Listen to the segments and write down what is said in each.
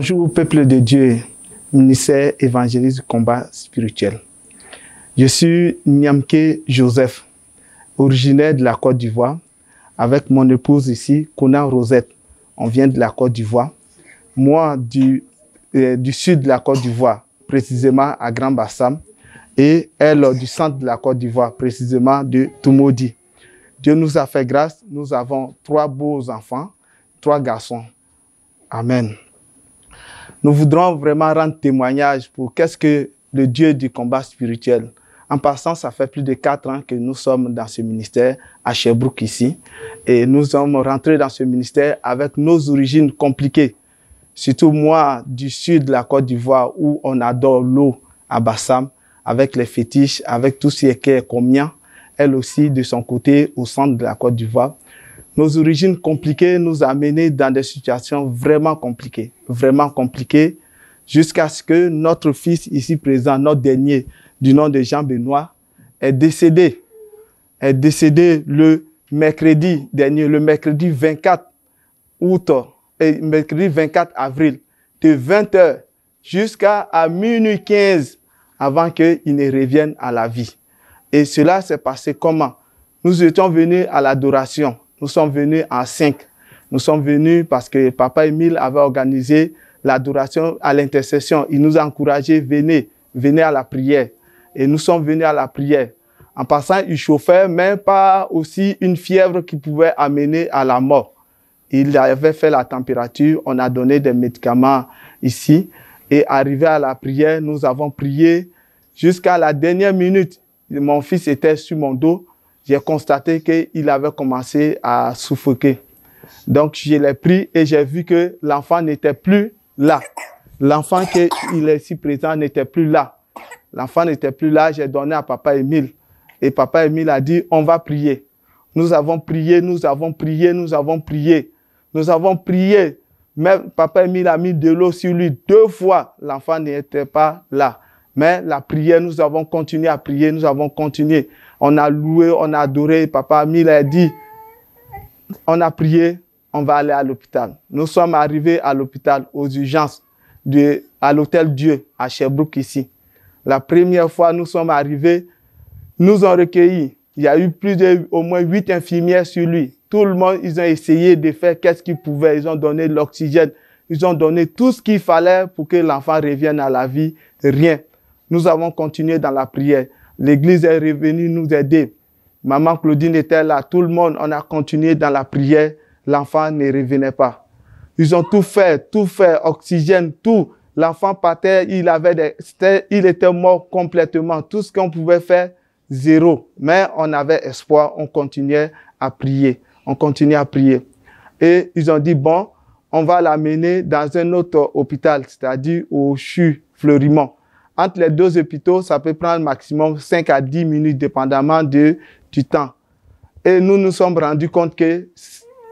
Bonjour peuple de Dieu, ministère évangéliste du combat spirituel. Je suis Nyamke Joseph, originaire de la Côte d'Ivoire, avec mon épouse ici, Kona Rosette. On vient de la Côte d'Ivoire. Moi, euh, du, sud de la Côte d'Ivoire, précisément à Grand Bassam, et elle du centre de la Côte d'Ivoire, précisément de Toumodi. Dieu nous a fait grâce, nous avons trois beaux enfants, trois garçons. Amen. Nous voudrons vraiment rendre témoignage pour qu'est-ce que le Dieu du combat spirituel. En passant, ça fait plus de quatre ans que nous sommes dans ce ministère à Sherbrooke ici. Et nous sommes rentrés dans ce ministère avec nos origines compliquées. Surtout moi, du sud de la Côte d'Ivoire, où on adore l'eau à Bassam, avec les fétiches, avec tout ce qui est commun. Elle aussi, de son côté, au centre de la Côte d'Ivoire nos origines compliquées nous amenaient dans des situations vraiment compliquées, vraiment compliquées, jusqu'à ce que notre fils ici présent, notre dernier, du nom de Jean Benoît, est décédé. Est décédé le mercredi dernier, le mercredi 24 août, et mercredi 24 avril, de 20h jusqu'à minuit 15 avant qu'il ne revienne à la vie. Et cela s'est passé comment Nous étions venus à l'adoration nous sommes venus en cinq. Nous sommes venus parce que Papa Émile avait organisé l'adoration à l'intercession. Il nous a encouragés, venez, venez à la prière. Et nous sommes venus à la prière. En passant, il chauffait, mais pas aussi une fièvre qui pouvait amener à la mort. Il avait fait la température, on a donné des médicaments ici. Et arrivé à la prière, nous avons prié jusqu'à la dernière minute. Mon fils était sur mon dos j'ai constaté qu'il avait commencé à souffler. Donc, je l'ai pris et j'ai vu que l'enfant n'était plus là. L'enfant qui est si présent n'était plus là. L'enfant n'était plus là, j'ai donné à papa Émile. Et papa Émile a dit, on va prier. Nous avons prié, nous avons prié, nous avons prié. Nous avons prié. même papa Émile a mis de l'eau sur lui deux fois. L'enfant n'était pas là. Mais la prière, nous avons continué à prier, nous avons continué. On a loué, on a adoré. Papa Mille a dit, on a prié, on va aller à l'hôpital. Nous sommes arrivés à l'hôpital, aux urgences, à l'hôtel Dieu, à Sherbrooke ici. La première fois, nous sommes arrivés, nous ont recueillis. Il y a eu plus de, au moins huit infirmières sur lui. Tout le monde, ils ont essayé de faire qu'est-ce qu'ils pouvaient. Ils ont donné l'oxygène. Ils ont donné tout ce qu'il fallait pour que l'enfant revienne à la vie. Rien. Nous avons continué dans la prière. L'église est revenue nous aider. Maman Claudine était là, tout le monde, on a continué dans la prière. L'enfant ne revenait pas. Ils ont tout fait, tout fait, oxygène, tout. L'enfant partait, il avait était, il était mort complètement. Tout ce qu'on pouvait faire, zéro. Mais on avait espoir, on continuait à prier. On continuait à prier. Et ils ont dit, bon, on va l'amener dans un autre hôpital, c'est-à-dire au CHU Fleurimont. Entre les deux hôpitaux, ça peut prendre maximum 5 à 10 minutes, dépendamment de, du temps. Et nous nous sommes rendus compte que,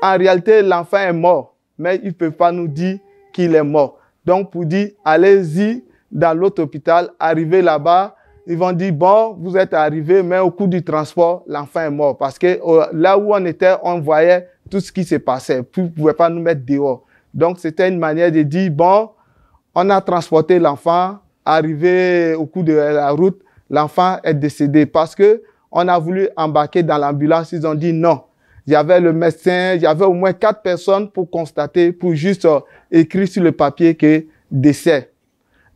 en réalité, l'enfant est mort, mais ils ne peuvent pas nous dire qu'il est mort. Donc, pour dire, allez-y dans l'autre hôpital, arrivez là-bas, ils vont dire, bon, vous êtes arrivé, mais au cours du transport, l'enfant est mort. Parce que là où on était, on voyait tout ce qui se passait. Puis, vous ne pouvaient pas nous mettre dehors. Donc, c'était une manière de dire, bon, on a transporté l'enfant, arrivé au coup de la route, l'enfant est décédé parce que on a voulu embarquer dans l'ambulance. Ils ont dit non. Il y avait le médecin, il y avait au moins quatre personnes pour constater, pour juste euh, écrire sur le papier que décès.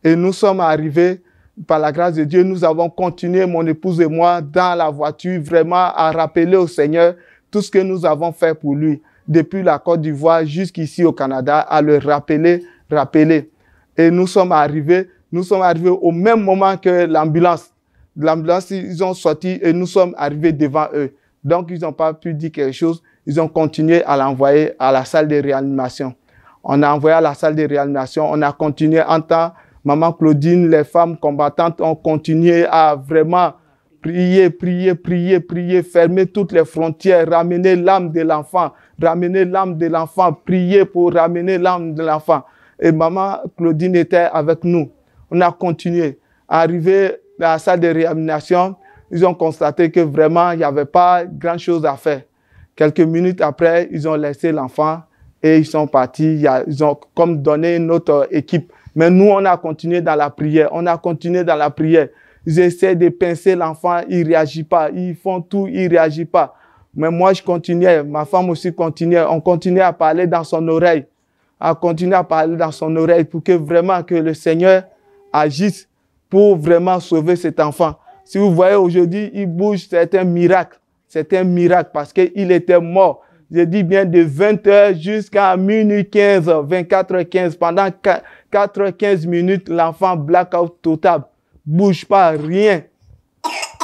Et nous sommes arrivés, par la grâce de Dieu, nous avons continué, mon épouse et moi, dans la voiture, vraiment à rappeler au Seigneur tout ce que nous avons fait pour lui, depuis la Côte d'Ivoire jusqu'ici au Canada, à le rappeler, rappeler. Et nous sommes arrivés, nous sommes arrivés au même moment que l'ambulance. L'ambulance, ils ont sorti et nous sommes arrivés devant eux. Donc, ils n'ont pas pu dire quelque chose. Ils ont continué à l'envoyer à la salle de réanimation. On a envoyé à la salle de réanimation. On a continué en tant Maman Claudine, les femmes combattantes ont continué à vraiment prier, prier, prier, prier, fermer toutes les frontières, ramener l'âme de l'enfant, ramener l'âme de l'enfant, prier pour ramener l'âme de l'enfant. Et maman Claudine était avec nous. On a continué. Arrivé à la salle de réanimation, ils ont constaté que vraiment, il n'y avait pas grand-chose à faire. Quelques minutes après, ils ont laissé l'enfant et ils sont partis. Ils ont comme donné notre équipe. Mais nous, on a continué dans la prière. On a continué dans la prière. Ils essaient de pincer l'enfant, il ne réagit pas. Ils font tout, il ne réagit pas. Mais moi, je continuais. Ma femme aussi continuait. On continuait à parler dans son oreille. À continuer à parler dans son oreille pour que vraiment que le Seigneur agissent pour vraiment sauver cet enfant. Si vous voyez aujourd'hui, il bouge, c'est un miracle. C'est un miracle parce qu'il était mort. Je dis bien de 20h jusqu'à minuit 15, 24h15. Pendant 4h15 minutes, l'enfant blackout total. Bouge pas, rien.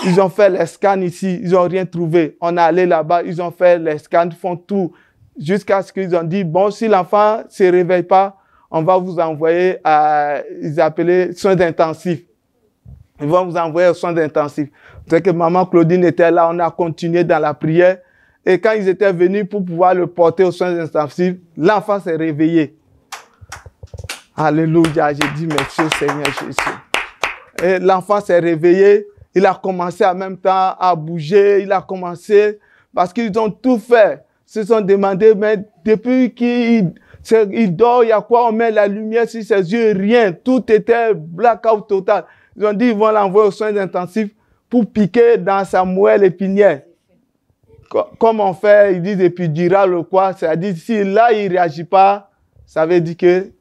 Ils ont fait les scans ici, ils ont rien trouvé. On est allé là-bas, ils ont fait les scans, font tout. Jusqu'à ce qu'ils ont dit, bon, si l'enfant se réveille pas, on va vous envoyer à, ils appelaient soins intensifs. Ils vont vous envoyer aux soins intensifs. C'est que maman Claudine était là, on a continué dans la prière. Et quand ils étaient venus pour pouvoir le porter aux soins intensifs, l'enfant s'est réveillé. Alléluia, j'ai dit merci Seigneur Jésus. Et l'enfant s'est réveillé, il a commencé en même temps à bouger, il a commencé, parce qu'ils ont tout fait. Ils se sont demandé, mais depuis qu'ils il dort, il y a quoi, on met la lumière sur ses yeux, rien. Tout était blackout total. Ils ont dit, ils vont l'envoyer aux soins intensifs pour piquer dans sa moelle épinière. Comme on fait, ils disent et puis dira le quoi. C'est-à-dire, si là, il réagit pas, ça veut dire qu'il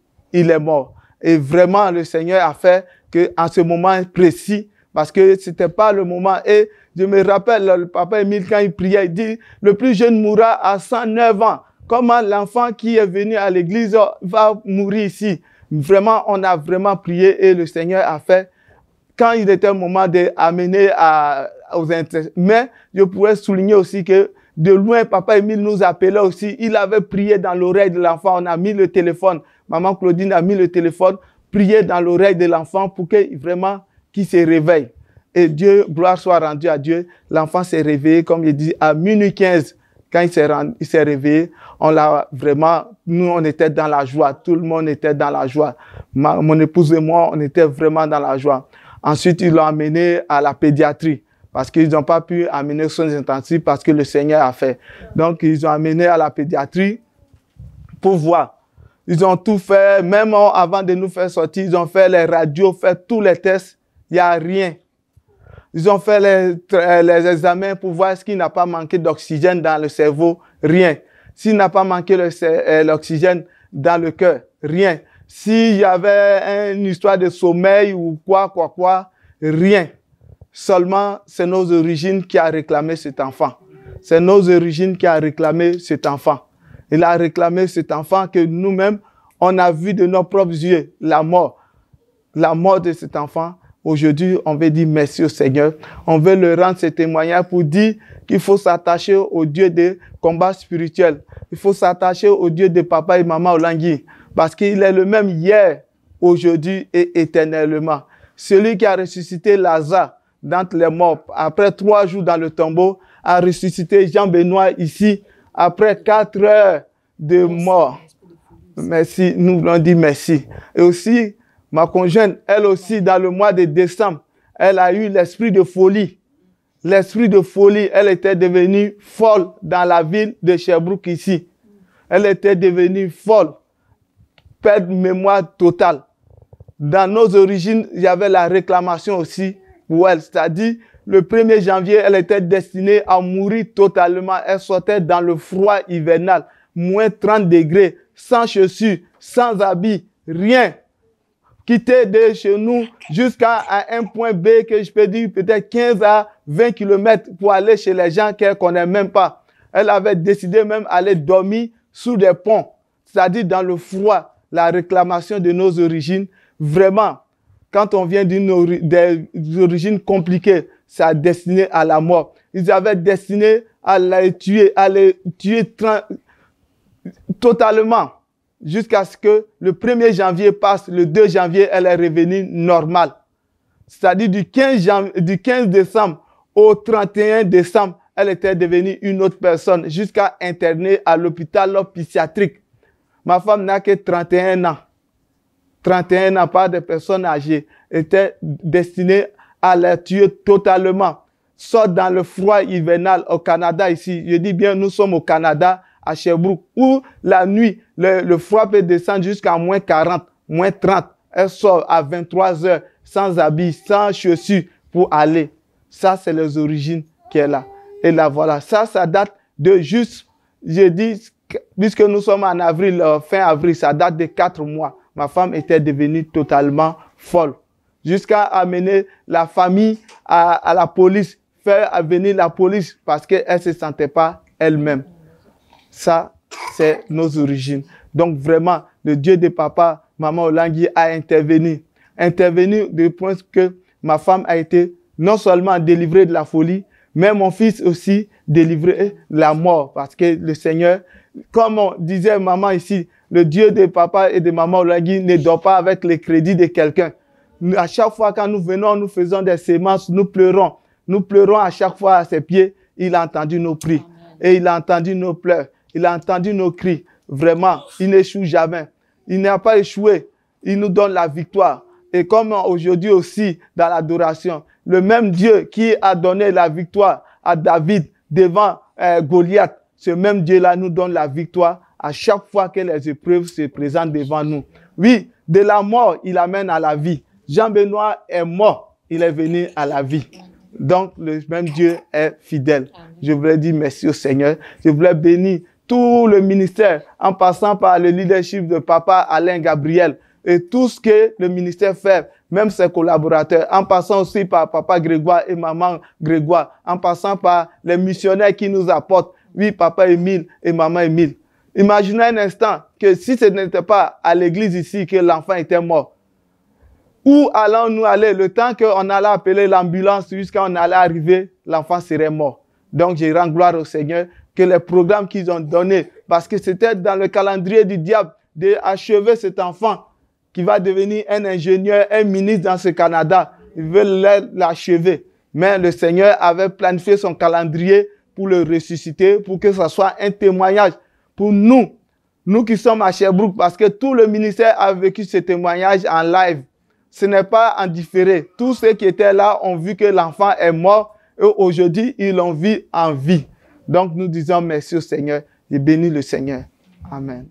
est mort. Et vraiment, le Seigneur a fait que, ce moment précis, parce que c'était pas le moment. Et je me rappelle, le papa Emile, quand il priait, il dit, le plus jeune mourra à 109 ans. Comment l'enfant qui est venu à l'église va mourir ici Vraiment, on a vraiment prié et le Seigneur a fait quand il était un moment d'amener à, aux intérêts. Mais je pourrais souligner aussi que de loin, papa Emile nous appelait aussi. Il avait prié dans l'oreille de l'enfant. On a mis le téléphone. Maman Claudine a mis le téléphone. Prier dans l'oreille de l'enfant pour que vraiment qu'il se réveille. Et Dieu, gloire soit rendue à Dieu. L'enfant s'est réveillé, comme il dit, à minuit 15. Quand il s'est, réveillé, on l'a vraiment, nous, on était dans la joie. Tout le monde était dans la joie. mon épouse et moi, on était vraiment dans la joie. Ensuite, ils l'ont amené à la pédiatrie parce qu'ils n'ont pas pu amener soins intensifs parce que le Seigneur a fait. Donc, ils ont amené à la pédiatrie pour voir. Ils ont tout fait, même avant de nous faire sortir, ils ont fait les radios, fait tous les tests. Il n'y a rien. Ils ont fait les, euh, examens pour voir s'il n'a pas manqué d'oxygène dans le cerveau. Rien. S'il n'a pas manqué euh, l'oxygène dans le cœur. Rien. S'il y avait une histoire de sommeil ou quoi, quoi, quoi. Rien. Seulement, c'est nos origines qui a réclamé cet enfant. C'est nos origines qui a réclamé cet enfant. Il a réclamé cet enfant que nous-mêmes, on a vu de nos propres yeux la mort. La mort de cet enfant Aujourd'hui, on veut dire merci au Seigneur. On veut le rendre ce témoignage pour dire qu'il faut s'attacher au Dieu des combats spirituels. Il faut s'attacher au Dieu de papa et maman Olangui. Parce qu'il est le même hier, aujourd'hui et éternellement. Celui qui a ressuscité Lazare d'entre les morts, après trois jours dans le tombeau, a ressuscité Jean-Benoît ici, après quatre heures de mort. Merci, nous voulons dire merci. Et aussi, Ma conjointe, elle aussi, dans le mois de décembre, elle a eu l'esprit de folie. L'esprit de folie, elle était devenue folle dans la ville de Sherbrooke ici. Elle était devenue folle. Perte de mémoire totale. Dans nos origines, il y avait la réclamation aussi pour elle. C'est-à-dire, le 1er janvier, elle était destinée à mourir totalement. Elle sortait dans le froid hivernal, moins 30 degrés, sans chaussures, sans habits, rien quitter de chez nous jusqu'à un point B que je peux dire peut-être 15 à 20 kilomètres pour aller chez les gens qu'elle connaît même pas. Elle avait décidé même d'aller dormir sous des ponts, c'est-à-dire dans le froid, la réclamation de nos origines. Vraiment, quand on vient d'une des origines compliquées, ça destiné à la mort. Ils avaient destiné à les tuer, à les tuer totalement jusqu'à ce que le 1er janvier passe, le 2 janvier, elle est revenue normale. C'est-à-dire du 15, du 15 décembre au 31 décembre, elle était devenue une autre personne jusqu'à interner à l'hôpital psychiatrique. Ma femme n'a que 31 ans. 31 ans, pas de personnes âgées, était destinée à la tuer totalement. Sort dans le froid hivernal au Canada ici. Je dis bien, nous sommes au Canada à Sherbrooke, où la nuit, le, froid peut descendre jusqu'à moins 40, moins 30. Elle sort à 23 heures sans habits, sans chaussures pour aller. Ça, c'est les origines qu'elle a. Et là, voilà. Ça, ça date de juste, je dis, puisque nous sommes en avril, euh, fin avril, ça date de quatre mois. Ma femme était devenue totalement folle. Jusqu'à amener la famille à, à la police, faire venir la police parce qu'elle ne se sentait pas elle-même. Ça, c'est nos origines. Donc vraiment, le Dieu de papa, maman Olangi a intervenu. Intervenu de point que ma femme a été non seulement délivrée de la folie, mais mon fils aussi délivré de la mort. Parce que le Seigneur, comme on disait maman ici, le Dieu de papa et de maman Olangi ne dort pas avec les crédits de quelqu'un. À chaque fois quand nous venons, nous faisons des semences, nous pleurons. Nous pleurons à chaque fois à ses pieds. Il a entendu nos prix et il a entendu nos pleurs. Il a entendu nos cris. Vraiment, il n'échoue jamais. Il n'a pas échoué. Il nous donne la victoire. Et comme aujourd'hui aussi dans l'adoration, le même Dieu qui a donné la victoire à David devant euh, Goliath, ce même Dieu-là nous donne la victoire à chaque fois que les épreuves se présentent devant nous. Oui, de la mort, il amène à la vie. Jean-Benoît est mort, il est venu à la vie. Donc, le même Dieu est fidèle. Je voudrais dire merci au Seigneur. Je voudrais bénir tout le ministère, en passant par le leadership de papa Alain Gabriel et tout ce que le ministère fait, même ses collaborateurs, en passant aussi par papa Grégoire et maman Grégoire, en passant par les missionnaires qui nous apportent, oui, papa Émile et maman Emile. Imaginez un instant que si ce n'était pas à l'église ici que l'enfant était mort, où allons-nous aller le temps qu'on allait appeler l'ambulance jusqu'à on allait arriver, l'enfant serait mort. Donc, je rends gloire au Seigneur que les programmes qu'ils ont donnés, parce que c'était dans le calendrier du diable achever cet enfant qui va devenir un ingénieur, un ministre dans ce Canada. Ils veulent l'achever. Mais le Seigneur avait planifié son calendrier pour le ressusciter, pour que ce soit un témoignage pour nous, nous qui sommes à Sherbrooke, parce que tout le ministère a vécu ce témoignage en live. Ce n'est pas en différé. Tous ceux qui étaient là ont vu que l'enfant est mort et aujourd'hui, ils l'ont vu en vie. Donc nous disons merci au Seigneur et bénis le Seigneur. Amen.